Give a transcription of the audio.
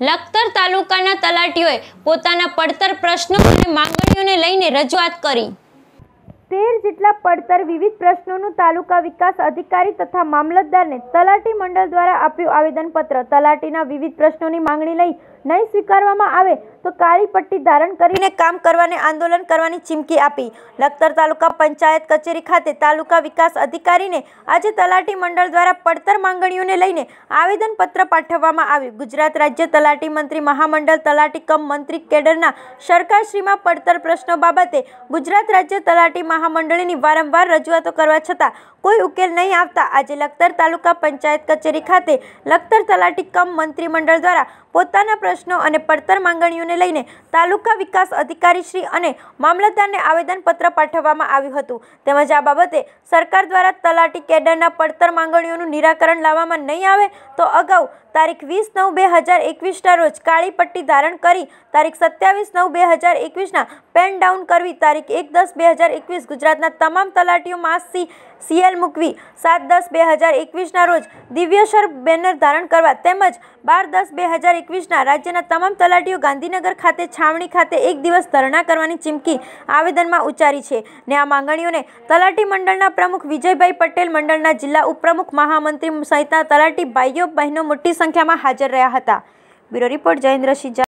લખતર તાલુકાના તલાટીઓએ પોતાના પડતર પ્રશ્નો અને માંગણીઓને લઈને રજૂઆત કરી તેર જેટલા પડતર વિવિધ પ્રશ્નોનું તાલુકા વિકાસ અધિકારી તથા મામલતદારને તલાટી મંડળ દ્વારા આપ્યું આવેદનપત્ર તલાટીના વિવિધ પ્રશ્નોની માંગણી લઈ નહીં સ્વીકારવામાં આવે તો કાળી પટ્ટી ધારણ કરીને કામ કરવાને આંદોલન કરવાની ચીમકી આપી લખતર તાલુકા પંચાયત કચેરી ખાતે તાલુકા વિકાસ અધિકારીને આજે તલાટી મંડળ દ્વારા પડતર માંગણીઓને લઈને આવેદનપત્ર પાઠવવામાં આવ્યું ગુજરાત રાજ્ય તલાટી મંત્રી મહામંડળ તલાટી કમ મંત્રી કેડરના સરકારશ્રીમાં પડતર પ્રશ્નો બાબતે ગુજરાત રાજ્ય તલાટી મહામંડળીની વારંવાર રજૂઆતો કરવા છતાં કોઈ ઉકેલ નહીં આવતા આજે લખતર તાલુકા પંચાયત કચેરી ખાતે લખતર તલાટી કમ મંત્રીમંડળ દ્વારા પોતાના પ્રશ્નો પ્રશ્નો અને પડતર માંગણીઓને લઈને તાલુકા વિકાસ અધિકારીશ્રી અને મામલતદારને આવેદનપત્ર પાઠવવામાં આવ્યું હતું તેમજ આ બાબતે સરકાર દ્વારા તલાટી કેડરના પડતર માંગણીઓનું નિરાકરણ લાવવામાં નહીં આવે તો અગાઉ તારીખ વીસ નવ બે હજાર એકવીસના રોજ કાળી પટ્ટી ધારણ કરી તારીખ સત્યાવીસ નવ બે હજાર એકવીસના પેન ડાઉન કરવી તારીખ એક દસ બે હજાર એકવીસ ગુજરાતના તમામ તલાટીઓ માસી સીએલ મૂકવી સાત દસ બે હજાર એકવીસના રોજ દિવ્યસર બેનર ધારણ કરવા તેમજ બાર દસ બે હજાર એકવીસના રાજ્યના તમામ તલાટીઓ ગાંધીનગર ખાતે છાવણી ખાતે એક દિવસ ધરણા કરવાની ચીમકી આવેદનમાં ઉચ્ચારી છે ને આ માંગણીઓને તલાટી મંડળના પ્રમુખ વિજયભાઈ પટેલ મંડળના જિલ્લા ઉપપ્રમુખ મહામંત્રી સહિતના તલાટી ભાઈઓ બહેનો મોટી સંખ્યામાં હાજર રહ્યા હતા બ્યુરો રિપોર્ટ જયેન્દ્ર સિંહ